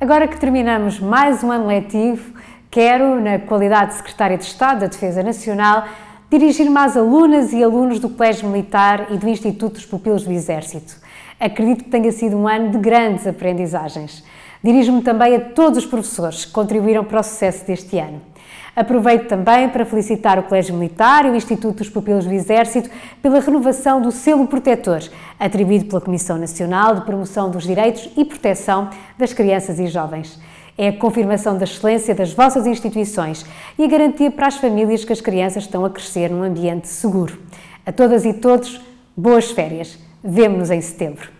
Agora que terminamos mais um ano letivo, quero, na qualidade de Secretária de Estado da Defesa Nacional, dirigir-me às alunas e alunos do Colégio Militar e do Instituto dos Pupilos do Exército. Acredito que tenha sido um ano de grandes aprendizagens. Dirijo-me também a todos os professores que contribuíram para o sucesso deste ano. Aproveito também para felicitar o Colégio Militar e o Instituto dos Pupilos do Exército pela renovação do selo protetor, atribuído pela Comissão Nacional de Promoção dos Direitos e Proteção das Crianças e Jovens. É a confirmação da excelência das vossas instituições e a garantia para as famílias que as crianças estão a crescer num ambiente seguro. A todas e todos, boas férias. Vemo-nos em setembro.